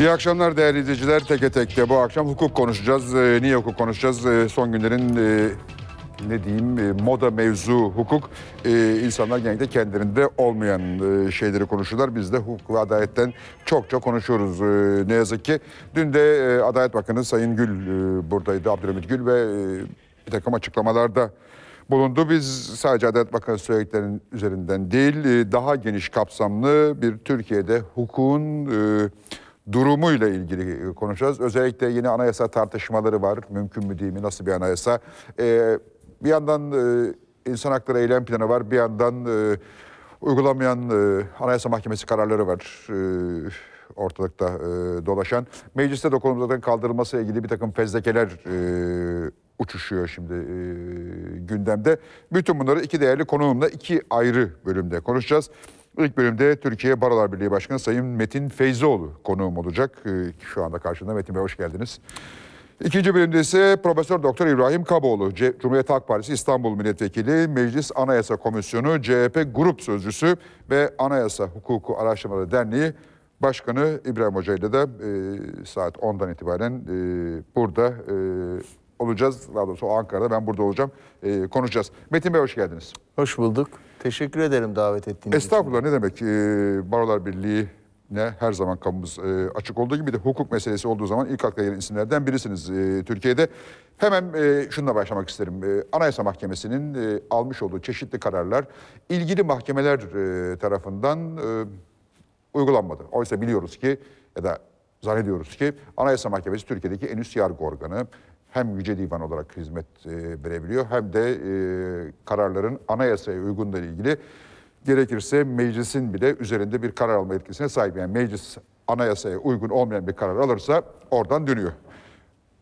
İyi akşamlar değerli izleyiciler. Teke tekte bu akşam hukuk konuşacağız. E, niye hukuk konuşacağız? E, son günlerin e, ne diyeyim moda mevzu hukuk. insanlar genelde kendilerinde olmayan şeyleri konuşurlar. Biz de hukuk ve adaletten çokça konuşuyoruz ne yazık ki. Dün de e, Adalet Bakanı Sayın Gül buradaydı. Abdülhamit Gül ve bir takım açıklamalarda bulundu. Biz sadece Adalet Bakanı söylediklerinin üzerinden değil, daha geniş kapsamlı bir Türkiye'de hukukun durumuyla ilgili e, konuşacağız. Özellikle yeni anayasa tartışmaları var. Mümkün mü değil mi? Nasıl bir anayasa? Ee, bir yandan e, insan hakları eylem planı var. Bir yandan e, uygulamayan e, anayasa mahkemesi kararları var. E, ortalıkta e, dolaşan. Mecliste dokunulmazlıkların kaldırılması ilgili bir takım fezlekeler e, uçuşuyor şimdi e, gündemde. Bütün bunları iki değerli konuğumla iki ayrı bölümde konuşacağız. İlk bölümde Türkiye Barolar Birliği Başkanı Sayın Metin Feyzoğlu konuğum olacak. Ee, şu anda karşında Metin Bey hoş geldiniz. İkinci bölümde ise Profesör Doktor İbrahim Kaboğlu, Cumhuriyet Halk Partisi İstanbul Milletvekili, Meclis Anayasa Komisyonu, CHP Grup Sözcüsü ve Anayasa Hukuku Araştırmaları Derneği Başkanı İbrahim Hoca ile de e, saat 10'dan itibaren e, burada e, olacağız. Daha doğrusu o Ankara'da ben burada olacağım. E, konuşacağız. Metin Bey hoş geldiniz. Hoş bulduk. Teşekkür ederim davet ettiğiniz Estağfurullah, için. Estağfurullah ne demek. E, Barolar Birliği ne her zaman kapımız e, açık olduğu gibi de hukuk meselesi olduğu zaman ilk akla gelen isimlerden birisiniz e, Türkiye'de. Hemen e, şununla başlamak isterim. E, Anayasa Mahkemesi'nin e, almış olduğu çeşitli kararlar ilgili mahkemeler e, tarafından e, uygulanmadı. Oysa biliyoruz ki ya da zannediyoruz ki Anayasa Mahkemesi Türkiye'deki en üst yargı organı hem Yüce Divan olarak hizmet e, verebiliyor hem de e, kararların anayasaya uygunluğu ilgili gerekirse meclisin bile üzerinde bir karar alma etkisine sahip. Yani meclis anayasaya uygun olmayan bir karar alırsa oradan dönüyor.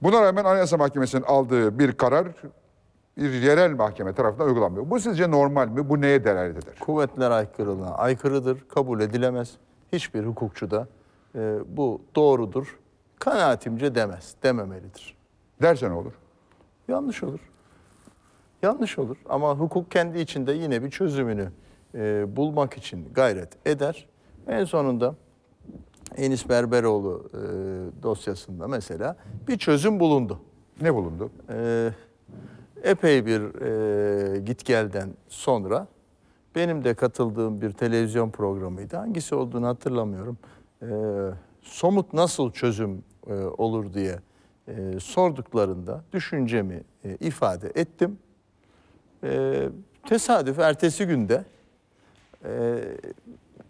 Buna rağmen Anayasa Mahkemesi'nin aldığı bir karar bir yerel mahkeme tarafından uygulanmıyor. Bu sizce normal mi? Bu neye delalet eder? Kuvvetler aykırılığına aykırıdır, kabul edilemez. Hiçbir hukukçu da e, bu doğrudur, kanaatimce demez, dememelidir dersen olur. Yanlış olur. Yanlış olur ama hukuk kendi içinde yine bir çözümünü e, bulmak için gayret eder. En sonunda Enis Berberoğlu e, dosyasında mesela bir çözüm bulundu. Ne bulundu? E, epey bir e, gelden sonra benim de katıldığım bir televizyon programıydı. Hangisi olduğunu hatırlamıyorum. E, somut nasıl çözüm e, olur diye e, sorduklarında düşüncemi e, ifade ettim. E, tesadüf ertesi günde e,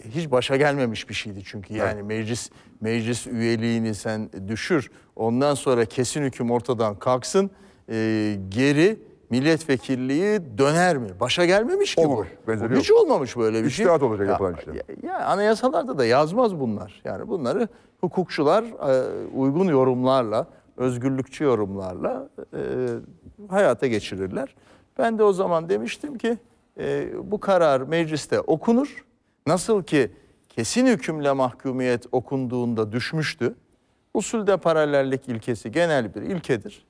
hiç başa gelmemiş bir şeydi çünkü yani evet. meclis meclis üyeliğini sen düşür ondan sonra kesin hüküm ortadan kalksın e, geri milletvekilliği döner mi? Başa gelmemiş ki Olur, bu. Hiç yok. olmamış böyle bir şey. İçtihat şey. olacak ya, yapılan işler. Ya, ya, anayasalarda da yazmaz bunlar. Yani bunları hukukçular e, uygun yorumlarla özgürlükçü yorumlarla e, hayata geçirirler. Ben de o zaman demiştim ki e, bu karar mecliste okunur. Nasıl ki kesin hükümle mahkumiyet okunduğunda düşmüştü. Usulde paralellik ilkesi genel bir ilkedir.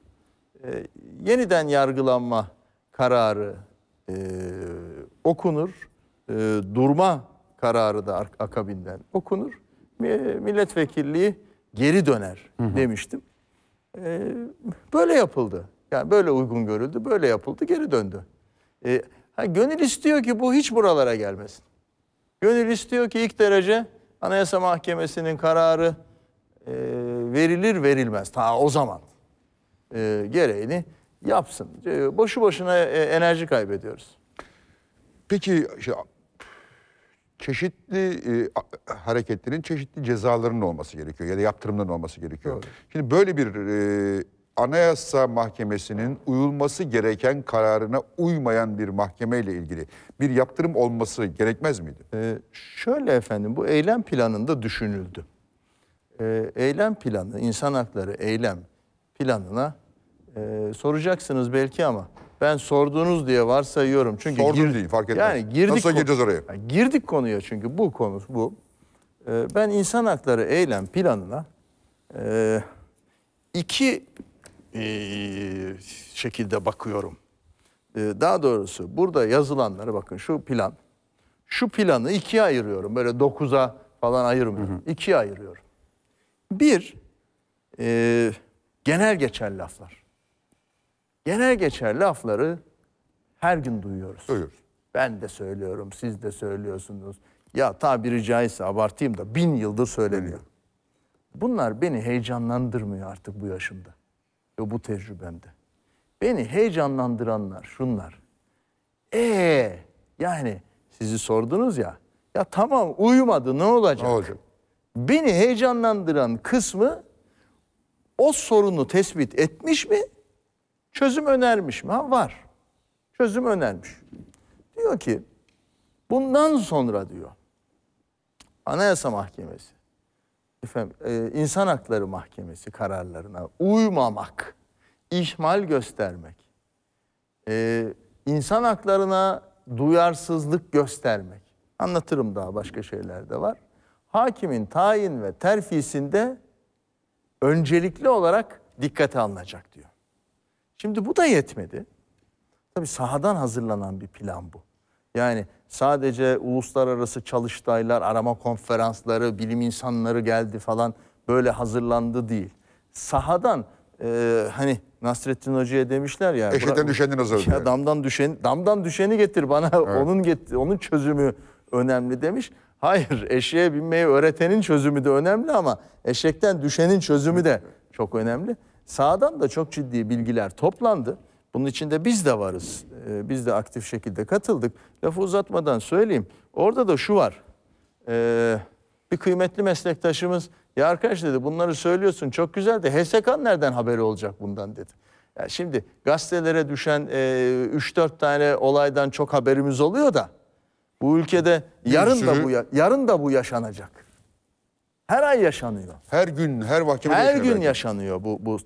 E, yeniden yargılanma kararı e, okunur. E, durma kararı da akabinden okunur. Milletvekilliği geri döner hı hı. demiştim e, böyle yapıldı. Yani böyle uygun görüldü, böyle yapıldı, geri döndü. E, ha, gönül istiyor ki bu hiç buralara gelmesin. Gönül istiyor ki ilk derece Anayasa Mahkemesi'nin kararı e, verilir verilmez. Ta o zaman e, gereğini yapsın. E, boşu boşuna e, enerji kaybediyoruz. Peki işte çeşitli e, hareketlerin çeşitli cezalarının olması gerekiyor ya da yaptırımların olması gerekiyor. Doğru. Şimdi böyle bir e, Anayasa Mahkemesi'nin uyulması gereken kararına uymayan bir mahkemeyle ilgili bir yaptırım olması gerekmez miydi? Ee, şöyle efendim bu eylem planında düşünüldü. Ee, eylem planı, insan hakları eylem planına e, soracaksınız belki ama ben sorduğunuz diye varsayıyorum. Çünkü Sordum gir, değil fark etmez. Yani girdik Nasıl gireceğiz oraya? Yani girdik konuya çünkü bu konu bu. Ee, ben insan hakları eylem planına e, iki e, şekilde bakıyorum. E, daha doğrusu burada yazılanları bakın şu plan. Şu planı ikiye ayırıyorum. Böyle dokuza falan ayırmıyorum. Hı hı. İkiye ayırıyorum. Bir, e, genel geçer laflar genel geçer lafları her gün duyuyoruz. Duyuyoruz. Ben de söylüyorum, siz de söylüyorsunuz. Ya tabiri caizse abartayım da bin yıldır söyleniyor. Bunlar beni heyecanlandırmıyor artık bu yaşımda ve bu tecrübemde. Beni heyecanlandıranlar şunlar. Ee yani sizi sordunuz ya. Ya tamam uyumadı ne olacak? Ne olacak? Beni heyecanlandıran kısmı o sorunu tespit etmiş mi? Çözüm önermiş mi? Ha, var. Çözüm önermiş. Diyor ki bundan sonra diyor Anayasa Mahkemesi efendim, e, İnsan Hakları Mahkemesi kararlarına uymamak, ihmal göstermek, e, insan haklarına duyarsızlık göstermek. Anlatırım daha başka şeyler de var. Hakimin tayin ve terfisinde öncelikli olarak dikkate alınacak diyor. Şimdi bu da yetmedi. Tabii sahadan hazırlanan bir plan bu. Yani sadece uluslararası çalıştaylar, arama konferansları, bilim insanları geldi falan böyle hazırlandı değil. Sahadan e, hani Nasrettin Hoca'ya demişler ya. Eşekten düşenin hazır. Ya damdan düşen damdan düşeni getir bana. Evet. Onun get, onun çözümü önemli demiş. Hayır, eşeğe binmeyi öğretenin çözümü de önemli ama eşekten düşenin çözümü de çok önemli. Sağdan da çok ciddi bilgiler toplandı. Bunun içinde biz de varız. Ee, biz de aktif şekilde katıldık. Lafı uzatmadan söyleyeyim. Orada da şu var. Ee, bir kıymetli meslektaşımız ya arkadaş dedi bunları söylüyorsun çok güzel de HSK'nın nereden haberi olacak bundan dedi. Ya şimdi gazetelere düşen e, 3-4 tane olaydan çok haberimiz oluyor da bu ülkede yarın sürü... da bu yarın da bu yaşanacak. Her ay yaşanıyor. Her gün, her mahkemede Her yaşanıyor. gün yaşanıyor bu bu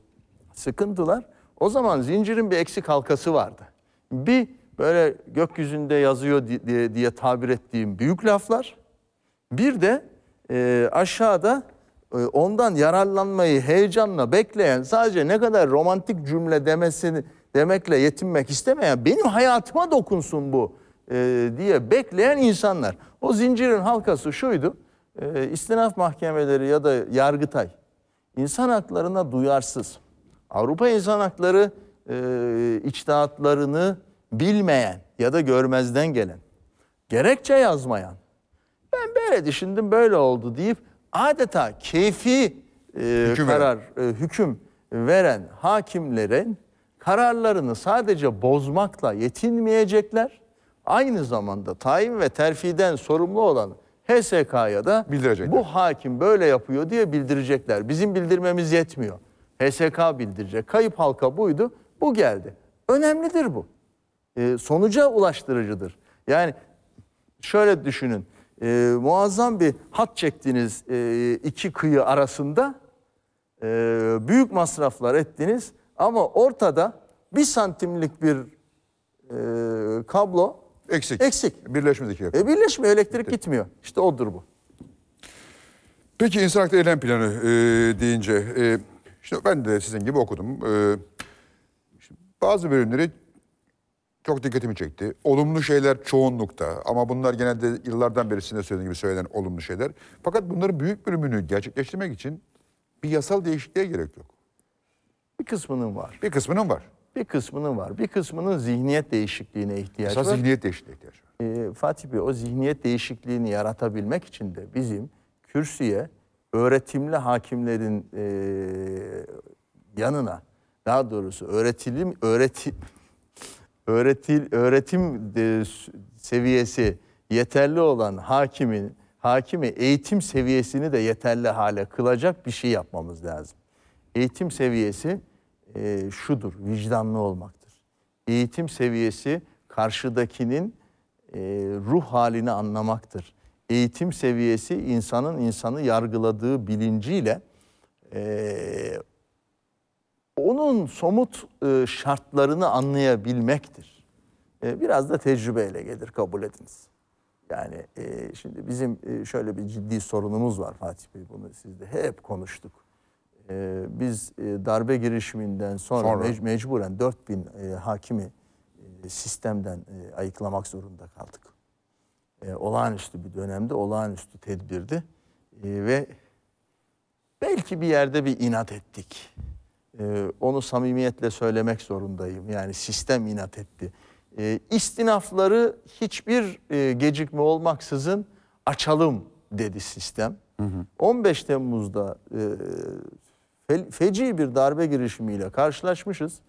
sıkıntılar. O zaman zincirin bir eksik halkası vardı. Bir böyle gökyüzünde yazıyor diye, diye tabir ettiğim büyük laflar. Bir de e, aşağıda e, ondan yararlanmayı heyecanla bekleyen sadece ne kadar romantik cümle demesini demekle yetinmek istemeyen benim hayatıma dokunsun bu e, diye bekleyen insanlar. O zincirin halkası şuydu. E, istinaf mahkemeleri ya da Yargıtay insan haklarına duyarsız. Avrupa insan hakları e, içtihatlarını bilmeyen ya da görmezden gelen, gerekçe yazmayan, ben böyle düşündüm böyle oldu deyip adeta keyfi e, hüküm karar, e, hüküm veren hakimlerin kararlarını sadece bozmakla yetinmeyecekler. Aynı zamanda tayin ve terfiden sorumlu olan HSK'ya da bu hakim böyle yapıyor diye bildirecekler. Bizim bildirmemiz yetmiyor. HSK bildirecek. Kayıp halka buydu, bu geldi. Önemlidir bu. E, sonuca ulaştırıcıdır. Yani şöyle düşünün, e, muazzam bir hat çektiniz e, iki kıyı arasında, e, büyük masraflar ettiniz ama ortada bir santimlik bir e, kablo eksik. eksik. Birleşmedeki ki E, birleşme elektrik Bitti. gitmiyor. İşte odur bu. Peki insan hakları eylem planı e, deyince... E, işte ben de sizin gibi okudum. Ee, işte bazı bölümleri çok dikkatimi çekti. Olumlu şeyler çoğunlukta ama bunlar genelde yıllardan beri size söylediğim gibi söylenen olumlu şeyler. Fakat bunların büyük bölümünü gerçekleştirmek için bir yasal değişikliğe gerek yok. Bir kısmının var. Bir kısmının var. Bir kısmının var. Bir kısmının zihniyet değişikliğine ihtiyaç Esas var. zihniyet değişikliğine ihtiyaç var. Ee, Fatih Bey o zihniyet değişikliğini yaratabilmek için de bizim kürsüye öğretimli hakimlerin e, yanına daha doğrusu öğretilim öğreti öğretil öğretim e, seviyesi yeterli olan hakimin hakimi eğitim seviyesini de yeterli hale kılacak bir şey yapmamız lazım. Eğitim seviyesi e, şudur, vicdanlı olmaktır. Eğitim seviyesi karşıdakinin e, ruh halini anlamaktır eğitim seviyesi insanın insanı yargıladığı bilinciyle e, onun somut e, şartlarını anlayabilmektir. E, biraz da tecrübeyle gelir kabul ediniz. Yani e, şimdi bizim e, şöyle bir ciddi sorunumuz var Fatih Bey bunu sizde hep konuştuk. E, biz e, darbe girişiminden sonra, sonra. Mec mecburen 4000 e, hakimi e, sistemden e, ayıklamak zorunda kaldık e, olağanüstü bir dönemde olağanüstü tedbirdi. E, ve belki bir yerde bir inat ettik. E, onu samimiyetle söylemek zorundayım. Yani sistem inat etti. E, istinafları hiçbir e, gecikme olmaksızın açalım dedi sistem. Hı hı. 15 Temmuz'da e, feci bir darbe girişimiyle karşılaşmışız.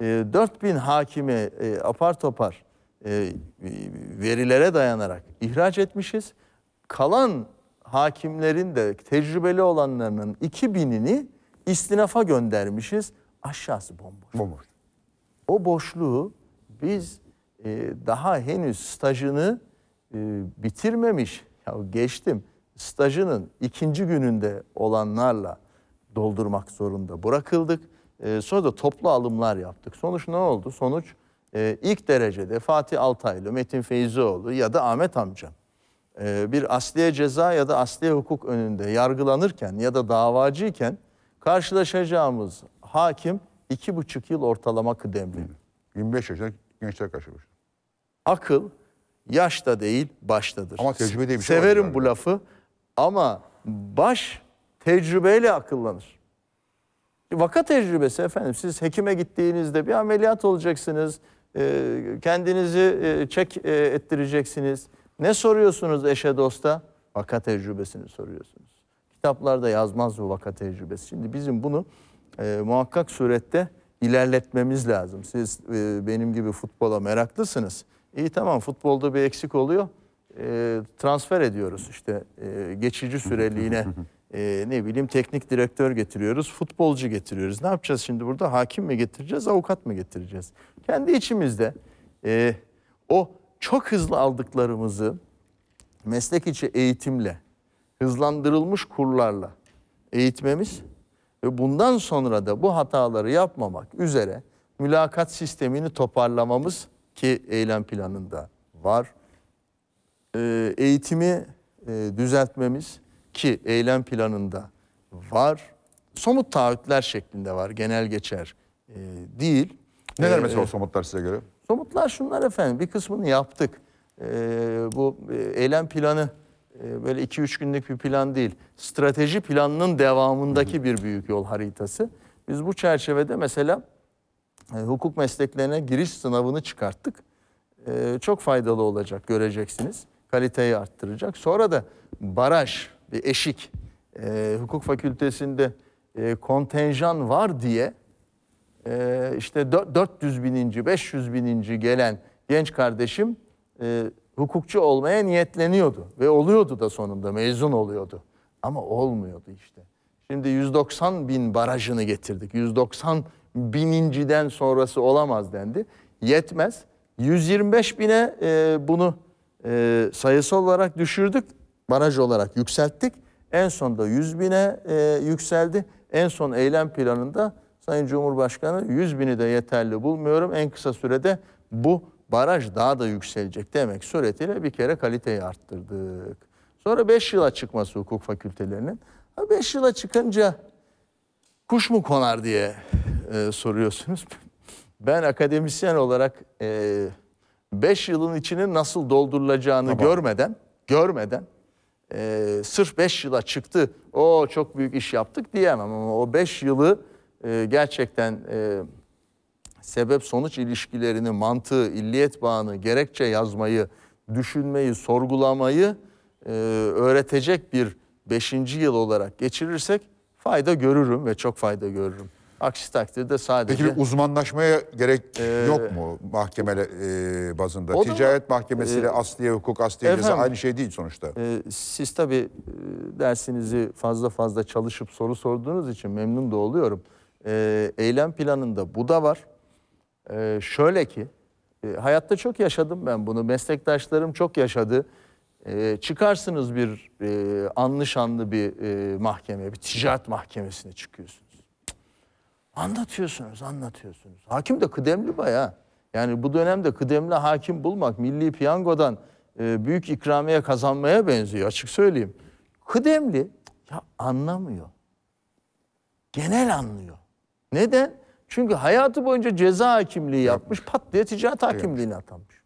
E, 4000 hakime e, apar topar e, verilere dayanarak ihraç etmişiz. Kalan hakimlerin de tecrübeli olanlarının 2000'ini istinafa göndermişiz. Aşağısı bomboş. Bomboş. O boşluğu biz e, daha henüz stajını e, bitirmemiş, ya geçtim stajının ikinci gününde olanlarla doldurmak zorunda bırakıldık. E, sonra da toplu alımlar yaptık. Sonuç ne oldu? Sonuç e, ilk derecede Fatih Altaylı, Metin Feyzioğlu ya da Ahmet Amca e, bir asliye ceza ya da asliye hukuk önünde yargılanırken ya da davacıyken karşılaşacağımız hakim iki buçuk yıl ortalama kıdemli. 25 yaşında gençler karşılaşıyor. Akıl yaşta değil baştadır. Ama tecrübe diye bir şey Severim bu lafı ama baş tecrübeyle akıllanır. Vaka tecrübesi efendim. Siz hekime gittiğinizde bir ameliyat olacaksınız. Ee, kendinizi e, çek e, ettireceksiniz. Ne soruyorsunuz eşe dosta? Vaka tecrübesini soruyorsunuz. Kitaplarda yazmaz bu vaka tecrübesi. Şimdi bizim bunu e, muhakkak surette ilerletmemiz lazım. Siz e, benim gibi futbola meraklısınız. İyi tamam futbolda bir eksik oluyor. E, transfer ediyoruz işte e, geçici süreliğine e, ne bileyim teknik direktör getiriyoruz, futbolcu getiriyoruz. Ne yapacağız şimdi burada? Hakim mi getireceğiz, avukat mı getireceğiz? Kendi içimizde e, o çok hızlı aldıklarımızı meslek içi eğitimle, hızlandırılmış kurlarla eğitmemiz ve bundan sonra da bu hataları yapmamak üzere mülakat sistemini toparlamamız ki eylem planında var. E, eğitimi e, düzeltmemiz, ki eylem planında var. Somut taahhütler şeklinde var. Genel geçer e, değil. Neler ee, mesela o somutlar size göre? Somutlar şunlar efendim. Bir kısmını yaptık. E, bu e, eylem planı e, böyle 2-3 günlük bir plan değil. Strateji planının devamındaki bir büyük yol haritası. Biz bu çerçevede mesela e, hukuk mesleklerine giriş sınavını çıkarttık. E, çok faydalı olacak göreceksiniz. Kaliteyi arttıracak. Sonra da baraj bir eşik e, hukuk fakültesinde e, kontenjan var diye e, işte 400 bininci 500 bininci gelen genç kardeşim e, hukukçu olmaya niyetleniyordu ve oluyordu da sonunda mezun oluyordu ama olmuyordu işte. Şimdi 190 bin barajını getirdik 190 bininciden sonrası olamaz dendi yetmez 125 bine e, bunu e, sayısı olarak düşürdük baraj olarak yükselttik. En son da 100 bine e, yükseldi. En son eylem planında Sayın Cumhurbaşkanı 100 bini de yeterli bulmuyorum. En kısa sürede bu baraj daha da yükselecek demek suretiyle bir kere kaliteyi arttırdık. Sonra 5 yıla çıkması hukuk fakültelerinin. 5 yıla çıkınca kuş mu konar diye e, soruyorsunuz. Ben akademisyen olarak 5 e, yılın içinin nasıl doldurulacağını tamam. görmeden görmeden e, sırf 5 yıla çıktı, o çok büyük iş yaptık diyemem ama o 5 yılı e, gerçekten e, sebep-sonuç ilişkilerini, mantığı, illiyet bağını, gerekçe yazmayı, düşünmeyi, sorgulamayı e, öğretecek bir 5. yıl olarak geçirirsek fayda görürüm ve çok fayda görürüm. Aksi takdirde sadece... Peki bir uzmanlaşmaya gerek ee, yok mu mahkemele e, bazında? Da, Ticaret mahkemesiyle e, asliye hukuk, asliye efendim, ceza aynı şey değil sonuçta. E, siz tabii e, dersinizi fazla fazla çalışıp soru sorduğunuz için memnun da oluyorum. E, eylem planında bu da var. E, şöyle ki, e, hayatta çok yaşadım ben bunu. Meslektaşlarım çok yaşadı. E, çıkarsınız bir e, anlı şanlı bir e, mahkemeye, bir ticaret mahkemesine çıkıyorsunuz. Anlatıyorsunuz, anlatıyorsunuz. Hakim de kıdemli baya. Yani bu dönemde kıdemli hakim bulmak milli piyangodan e, büyük ikramiye kazanmaya benziyor açık söyleyeyim. Kıdemli ya anlamıyor. Genel anlıyor. Neden? Çünkü hayatı boyunca ceza hakimliği yapmış, yapmış. pat diye ticaret hakimliğine atanmış.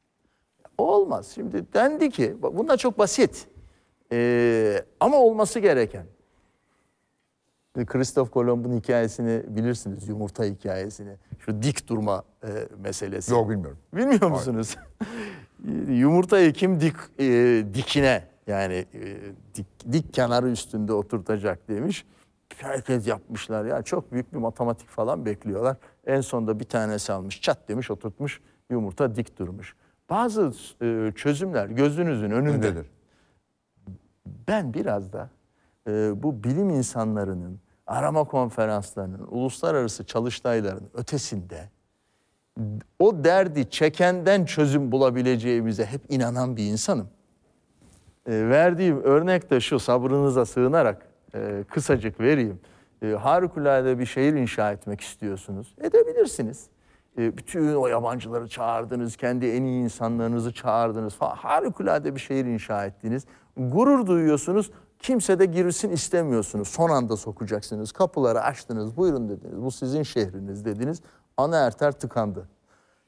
olmaz. Şimdi dendi ki, bunda çok basit ee, ama olması gereken. Christoph Kolomb'un hikayesini bilirsiniz, yumurta hikayesini. Şu dik durma e, meselesi. Yok bilmiyorum. Bilmiyor musunuz? Yumurtayı kim dik e, dikine yani e, dik, dik kenarı üstünde oturtacak demiş. Herkes yapmışlar ya çok büyük bir matematik falan bekliyorlar. En sonunda bir tanesi almış çat demiş oturtmuş yumurta dik durmuş. Bazı e, çözümler gözünüzün önündedir. Ben biraz da e, bu bilim insanlarının arama konferanslarının, uluslararası çalıştayların ötesinde o derdi çekenden çözüm bulabileceğimize hep inanan bir insanım. E, verdiğim örnek de şu sabrınıza sığınarak e, kısacık vereyim. E, harikulade bir şehir inşa etmek istiyorsunuz. Edebilirsiniz. E, bütün o yabancıları çağırdınız, kendi en iyi insanlarınızı çağırdınız falan. Harikulade bir şehir inşa ettiniz. Gurur duyuyorsunuz Kimse de girsin istemiyorsunuz. Son anda sokacaksınız. Kapıları açtınız. Buyurun dediniz. Bu sizin şehriniz dediniz. Ana Erter tıkandı.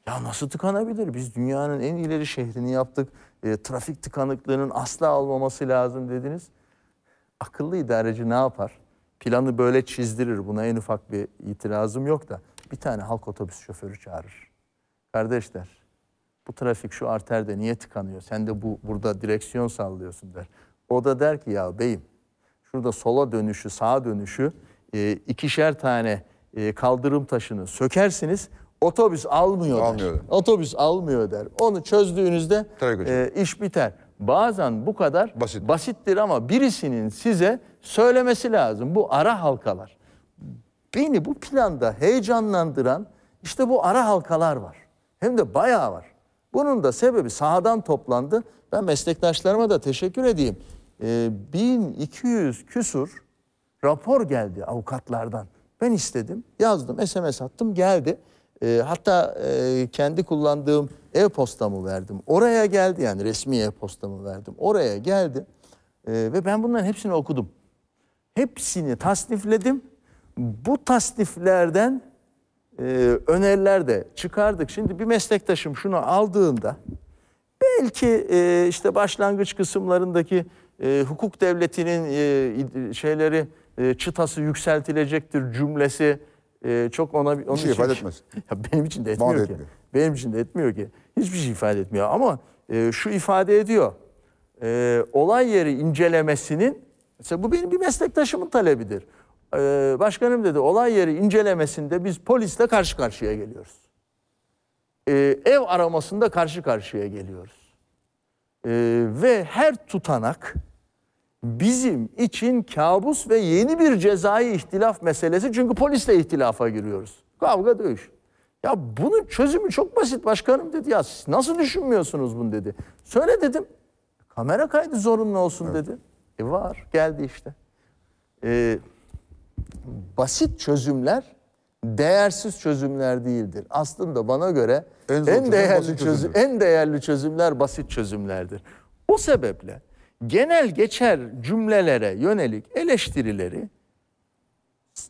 Ya nasıl tıkanabilir? Biz dünyanın en ileri şehrini yaptık. E, trafik tıkanıklığının asla olmaması lazım dediniz. Akıllı idareci ne yapar? Planı böyle çizdirir. Buna en ufak bir itirazım yok da. Bir tane halk otobüs şoförü çağırır. Kardeşler bu trafik şu arterde niye tıkanıyor? Sen de bu burada direksiyon sallıyorsun der. O da der ki ya beyim şurada sola dönüşü sağa dönüşü e, ikişer tane e, kaldırım taşını sökersiniz otobüs almıyor, der. Otobüs almıyor der. Onu çözdüğünüzde e, iş biter. Bazen bu kadar Basit. basittir ama birisinin size söylemesi lazım. Bu ara halkalar. Beni bu planda heyecanlandıran işte bu ara halkalar var. Hem de bayağı var. Bunun da sebebi sahadan toplandı. Ben meslektaşlarıma da teşekkür edeyim e, ee, 1200 küsur rapor geldi avukatlardan. Ben istedim, yazdım, SMS attım, geldi. E, hatta e, kendi kullandığım e-postamı verdim. Oraya geldi yani resmi e-postamı verdim. Oraya geldi e, ve ben bunların hepsini okudum. Hepsini tasnifledim. Bu tasniflerden e, öneriler de çıkardık. Şimdi bir meslektaşım şunu aldığında belki e, işte başlangıç kısımlarındaki e, hukuk devletinin e, şeyleri e, çıtası yükseltilecektir cümlesi e, çok ona onun Hiçbir şey ifade şey etmez. Ya benim için de etmiyor Bana ki. Etmiyor. Benim için de etmiyor ki. Hiçbir şey ifade etmiyor ama e, şu ifade ediyor. E, olay yeri incelemesinin mesela bu benim bir meslektaşımın talebidir. E, başkanım dedi olay yeri incelemesinde biz polisle karşı karşıya geliyoruz. E, ev aramasında karşı karşıya geliyoruz. E, ve her tutanak bizim için kabus ve yeni bir cezai ihtilaf meselesi. Çünkü polisle ihtilafa giriyoruz. Kavga dövüş. Ya bunun çözümü çok basit başkanım dedi. Ya siz nasıl düşünmüyorsunuz bunu dedi. Söyle dedim. Kamera kaydı zorunlu olsun dedi. E var geldi işte. Ee, basit çözümler değersiz çözümler değildir. Aslında bana göre en, en değerli çözüm, çözüm en değerli çözümler basit çözümlerdir. O sebeple genel geçer cümlelere yönelik eleştirileri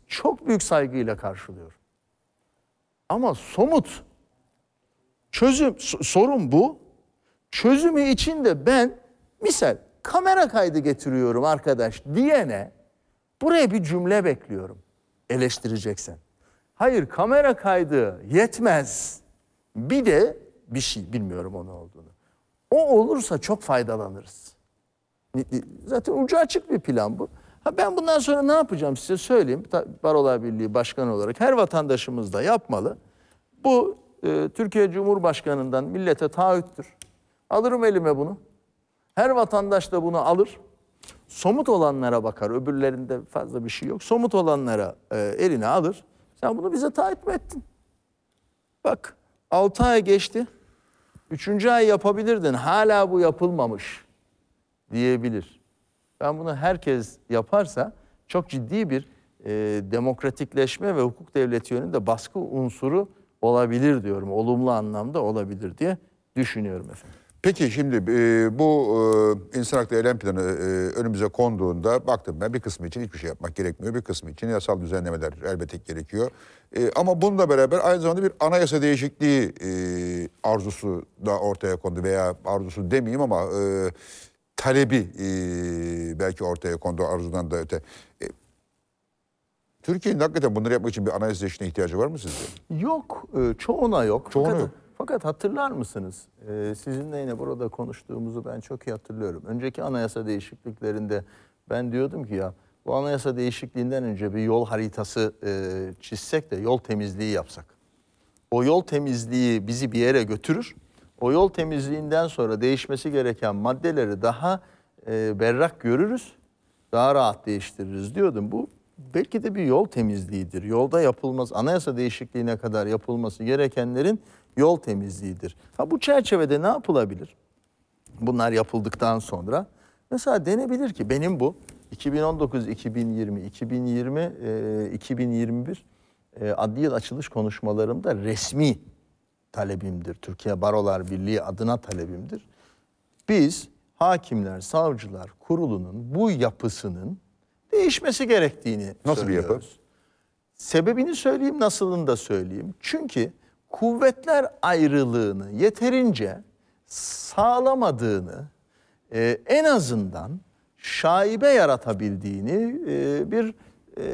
çok büyük saygıyla karşılıyor. Ama somut çözüm sorun bu. Çözümü için de ben misal kamera kaydı getiriyorum arkadaş diyene buraya bir cümle bekliyorum eleştireceksen. Hayır kamera kaydı yetmez. Bir de bir şey bilmiyorum onu olduğunu. O olursa çok faydalanırız. Zaten ucu açık bir plan bu. Ha ben bundan sonra ne yapacağım size söyleyeyim. Barolar Birliği Başkanı olarak her vatandaşımız da yapmalı. Bu e, Türkiye Cumhurbaşkanı'ndan millete taahhüttür. Alırım elime bunu. Her vatandaş da bunu alır. Somut olanlara bakar. Öbürlerinde fazla bir şey yok. Somut olanlara e, eline alır. Sen bunu bize taahhüt mü ettin? Bak 6 ay geçti. Üçüncü ay yapabilirdin. Hala bu yapılmamış diyebilir. Ben bunu herkes yaparsa çok ciddi bir e, demokratikleşme ve hukuk devleti yönünde baskı unsuru olabilir diyorum. Olumlu anlamda olabilir diye düşünüyorum efendim. Peki şimdi e, bu e, insan hakları eylem planı e, önümüze konduğunda baktım ben bir kısmı için hiçbir şey yapmak gerekmiyor. Bir kısmı için yasal düzenlemeler elbette gerekiyor. E, ama bununla beraber aynı zamanda bir anayasa değişikliği e, arzusu da ortaya kondu veya arzusu demeyeyim ama e, talebi e, belki ortaya kondu arzudan da öte. E, Türkiye'nin hakikaten bunları yapmak için bir analiz eşine ihtiyacı var mı sizce? Yok, e, çoğuna yok. Çoğuna fakat, yok. Fakat hatırlar mısınız? E, sizinle yine burada konuştuğumuzu ben çok iyi hatırlıyorum. Önceki anayasa değişikliklerinde ben diyordum ki ya bu anayasa değişikliğinden önce bir yol haritası e, çizsek de yol temizliği yapsak. O yol temizliği bizi bir yere götürür o yol temizliğinden sonra değişmesi gereken maddeleri daha e, berrak görürüz, daha rahat değiştiririz diyordum. Bu belki de bir yol temizliğidir. Yolda yapılmaz, anayasa değişikliğine kadar yapılması gerekenlerin yol temizliğidir. Ha bu çerçevede ne yapılabilir? Bunlar yapıldıktan sonra mesela denebilir ki benim bu 2019, 2020, 2020, e, 2021 e, adli yıl açılış konuşmalarımda resmi talebimdir. Türkiye Barolar Birliği adına talebimdir. Biz hakimler, savcılar kurulunun bu yapısının değişmesi gerektiğini Nasıl söylüyoruz. bir yapı? Sebebini söyleyeyim, nasılını da söyleyeyim. Çünkü kuvvetler ayrılığını yeterince sağlamadığını e, en azından şaibe yaratabildiğini e, bir e,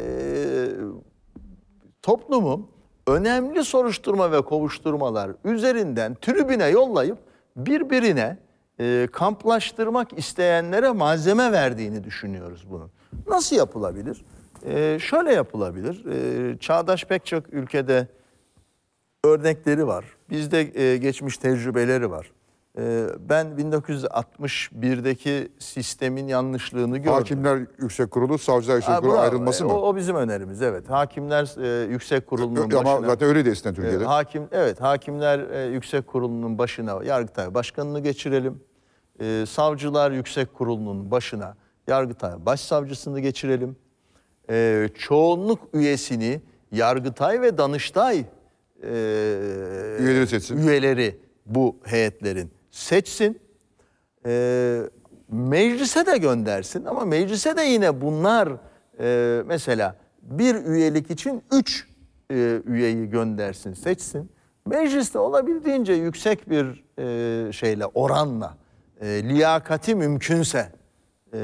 toplumun önemli soruşturma ve kovuşturmalar üzerinden tribüne yollayıp birbirine e, kamplaştırmak isteyenlere malzeme verdiğini düşünüyoruz bunun. Nasıl yapılabilir? E, şöyle yapılabilir. E, çağdaş pek çok ülkede örnekleri var. Bizde e, geçmiş tecrübeleri var. Ee, ben 1961'deki sistemin yanlışlığını gördüm. Hakimler Yüksek Kurulu, Savcılar Yüksek Kurulu ayrılması e, mı? O, o bizim önerimiz evet. Hakimler e, Yüksek Kurulu'nun başına... Ama zaten öyle de eskiden Türkiye'de. E, hakim, evet, Hakimler Yüksek Kurulu'nun başına Yargıtay Başkanı'nı geçirelim. Savcılar Yüksek Kurulu'nun başına Yargıtay Başsavcısını geçirelim. çoğunluk üyesini Yargıtay ve Danıştay üyeleri, seçsin. üyeleri bu heyetlerin seçsin. E, meclise de göndersin ama meclise de yine bunlar e, mesela bir üyelik için üç e, üyeyi göndersin, seçsin. Mecliste olabildiğince yüksek bir e, şeyle, oranla, e, liyakati mümkünse e,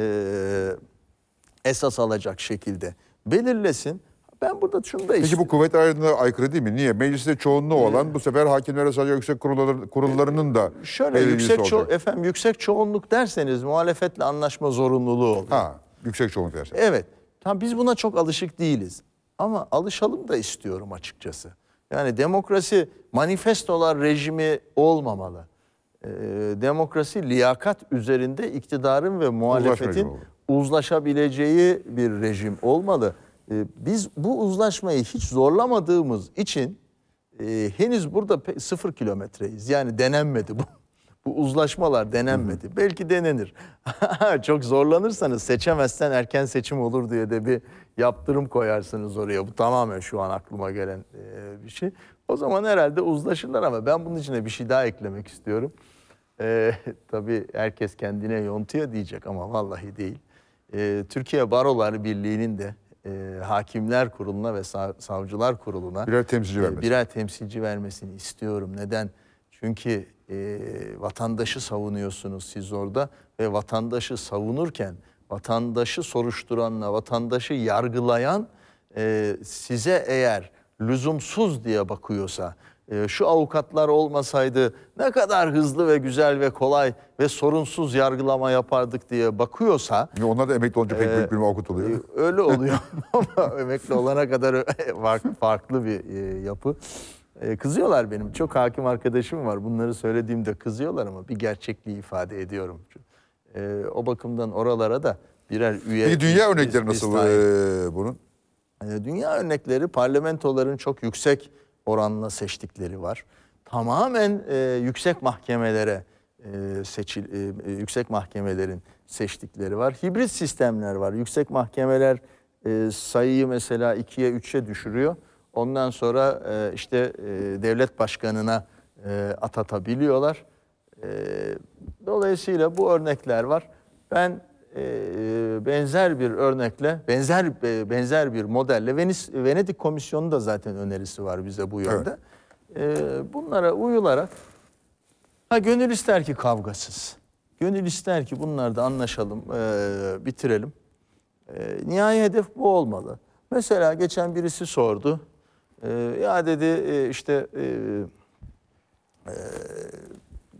esas alacak şekilde belirlesin. Ben burada şunu da Peki bu kuvvet ayrılığına aykırı değil mi? Niye? Mecliste çoğunluğu ee, bu sefer hakimlere sadece yüksek kurulları, kurullarının da e, şöyle yüksek ço efendim yüksek çoğunluk derseniz muhalefetle anlaşma zorunluluğu olur. Ha, yüksek çoğunluk derseniz. Evet. Tam biz buna çok alışık değiliz. Ama alışalım da istiyorum açıkçası. Yani demokrasi manifestolar rejimi olmamalı. Ee, demokrasi liyakat üzerinde iktidarın ve muhalefetin uzlaşabileceği bir rejim olmalı. Ee, biz bu uzlaşmayı hiç zorlamadığımız için e, henüz burada sıfır kilometreyiz. Yani denenmedi bu. Bu uzlaşmalar denenmedi. Hı hı. Belki denenir. Çok zorlanırsanız seçemezsen erken seçim olur diye de bir yaptırım koyarsınız oraya. Bu tamamen şu an aklıma gelen e, bir şey. O zaman herhalde uzlaşırlar ama ben bunun içine bir şey daha eklemek istiyorum. E, tabii herkes kendine yontuya diyecek ama vallahi değil. E, Türkiye Barolar Birliği'nin de e, hakimler kuruluna ve sav savcılar kuruluna birer temsilci, e, vermesi. birer temsilci vermesini istiyorum. Neden? Çünkü e, vatandaşı savunuyorsunuz siz orada ve vatandaşı savunurken vatandaşı soruşturanla vatandaşı yargılayan e, size eğer lüzumsuz diye bakıyorsa ee, şu avukatlar olmasaydı ne kadar hızlı ve güzel ve kolay ve sorunsuz yargılama yapardık diye bakıyorsa... Onlar da emekli olunca e, pek büyük ee, bir avukat oluyor. E, öyle oluyor ama emekli olana kadar e, farklı bir e, yapı. Kızıyorlar benim. Çok hakim arkadaşım var. Bunları söylediğimde kızıyorlar ama bir gerçekliği ifade ediyorum. O bakımdan oralara da birer üye... Peki dünya örnekleri nasıl e, bunun? Dünya örnekleri parlamentoların çok yüksek oranla seçtikleri var. Tamamen e, yüksek mahkemelere e, seçil e, e, yüksek mahkemelerin seçtikleri var. Hibrit sistemler var. Yüksek mahkemeler e, sayıyı mesela 2'ye 3'e düşürüyor. Ondan sonra e, işte e, devlet başkanına e, atatabiliyorlar. E, dolayısıyla bu örnekler var. Ben e, benzer bir örnekle, benzer e, benzer bir modelle Venis, Venedik Komisyonu da zaten önerisi var bize bu yönde. Evet. E, bunlara uyularak ha gönül ister ki kavgasız. Gönül ister ki bunlarda anlaşalım, bitirelim. Nihai hedef bu olmalı. Mesela geçen birisi sordu. Ya dedi işte